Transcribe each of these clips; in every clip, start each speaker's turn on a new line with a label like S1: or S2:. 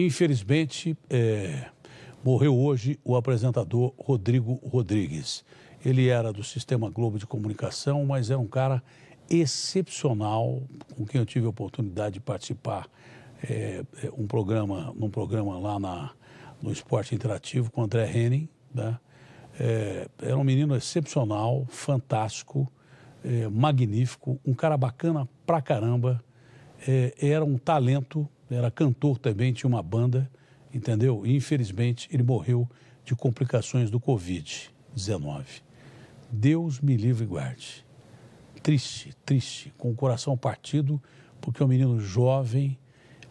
S1: Infelizmente, é, morreu hoje o apresentador Rodrigo Rodrigues. Ele era do Sistema Globo de Comunicação, mas é um cara excepcional, com quem eu tive a oportunidade de participar é, é, um programa, num programa lá na, no Esporte Interativo com André Henning. Né? É, era um menino excepcional, fantástico, é, magnífico, um cara bacana pra caramba. É, era um talento era cantor também, tinha uma banda, entendeu? E, infelizmente, ele morreu de complicações do Covid-19. Deus me livre e guarde. Triste, triste, com o coração partido, porque é um menino jovem.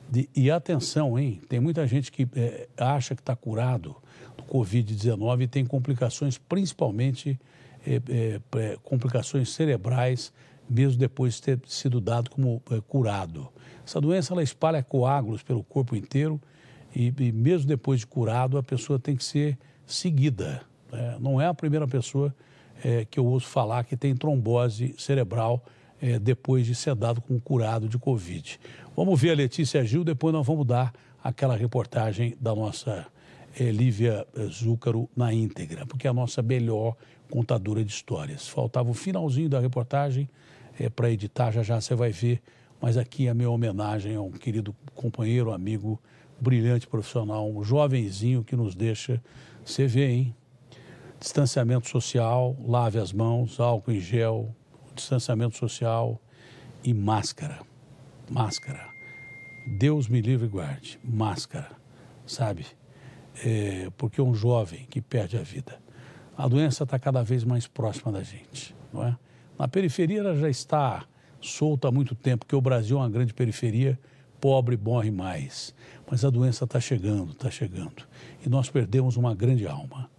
S1: De, e atenção, hein? Tem muita gente que é, acha que está curado do Covid-19 e tem complicações, principalmente é, é, complicações cerebrais mesmo depois de ter sido dado como é, curado. Essa doença ela espalha coágulos pelo corpo inteiro e, e mesmo depois de curado, a pessoa tem que ser seguida. Né? Não é a primeira pessoa é, que eu ouço falar que tem trombose cerebral é, depois de ser dado como curado de Covid. Vamos ver a Letícia Gil, depois nós vamos dar aquela reportagem da nossa é, Lívia Zúcaro na íntegra, porque é a nossa melhor contadora de histórias. Faltava o finalzinho da reportagem, é, para editar, já já você vai ver. Mas aqui é a minha homenagem a um querido companheiro, amigo, brilhante profissional, um jovenzinho que nos deixa. Você vê, hein? Distanciamento social, lave as mãos, álcool em gel, distanciamento social e máscara. Máscara. Deus me livre e guarde. Máscara. Sabe? É, porque é um jovem que perde a vida. A doença está cada vez mais próxima da gente, não é? A periferia ela já está solta há muito tempo, porque o Brasil é uma grande periferia, pobre morre mais. Mas a doença está chegando, está chegando. E nós perdemos uma grande alma,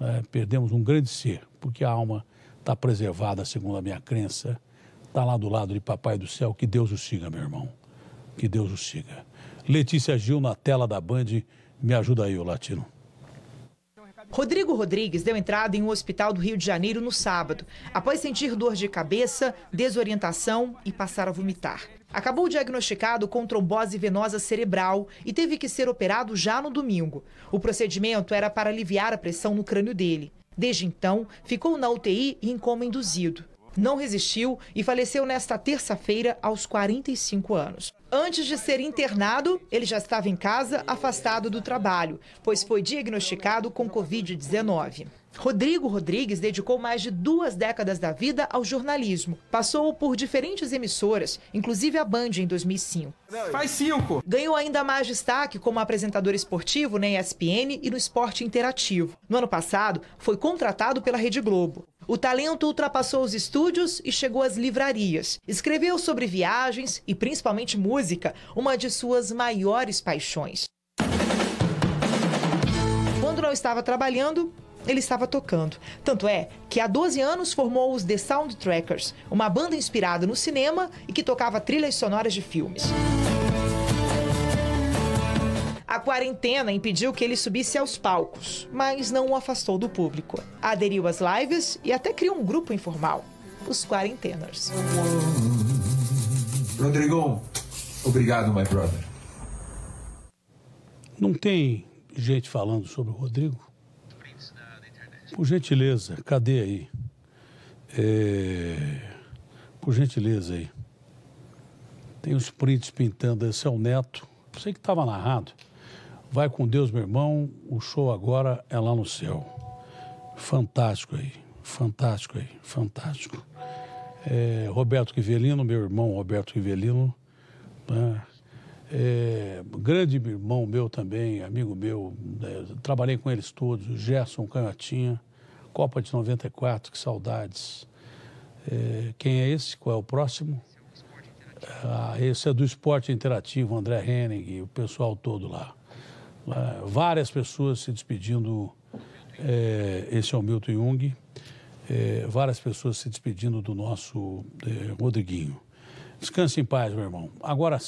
S1: né? perdemos um grande ser, porque a alma está preservada, segundo a minha crença, está lá do lado de Papai do Céu. Que Deus o siga, meu irmão. Que Deus o siga. Letícia Gil na tela da Band. Me ajuda aí, o Latino.
S2: Rodrigo Rodrigues deu entrada em um hospital do Rio de Janeiro no sábado, após sentir dor de cabeça, desorientação e passar a vomitar. Acabou diagnosticado com trombose venosa cerebral e teve que ser operado já no domingo. O procedimento era para aliviar a pressão no crânio dele. Desde então, ficou na UTI e em coma induzido. Não resistiu e faleceu nesta terça-feira aos 45 anos. Antes de ser internado, ele já estava em casa, afastado do trabalho, pois foi diagnosticado com Covid-19. Rodrigo Rodrigues dedicou mais de duas décadas da vida ao jornalismo. Passou por diferentes emissoras, inclusive a Band em 2005. Faz cinco! Ganhou ainda mais destaque como apresentador esportivo na ESPN e no esporte interativo. No ano passado, foi contratado pela Rede Globo. O talento ultrapassou os estúdios e chegou às livrarias. Escreveu sobre viagens e principalmente música música uma de suas maiores paixões. Quando não estava trabalhando, ele estava tocando. Tanto é que há 12 anos formou os The Soundtrackers, uma banda inspirada no cinema e que tocava trilhas sonoras de filmes. A quarentena impediu que ele subisse aos palcos, mas não o afastou do público. Aderiu às lives e até criou um grupo informal, os Quarenteners. Rodrigo Obrigado, my brother.
S1: Não tem gente falando sobre o Rodrigo? Por gentileza, cadê aí? É... Por gentileza aí. Tem os prints pintando, esse é o Neto. Sei que estava narrado. Vai com Deus, meu irmão. O show agora é lá no céu. Fantástico aí. Fantástico aí. Fantástico. É... Roberto Quivelino, meu irmão Roberto Quivelino. Né? É, grande irmão meu também, amigo meu, é, trabalhei com eles todos, o Gerson Canhotinha, Copa de 94, que saudades. É, quem é esse? Qual é o próximo? Ah, esse é do Esporte Interativo, André Henning, o pessoal todo lá. Ah, várias pessoas se despedindo, é, esse é o Milton Jung, é, várias pessoas se despedindo do nosso é, Rodriguinho. Descanse em paz, meu irmão. Agora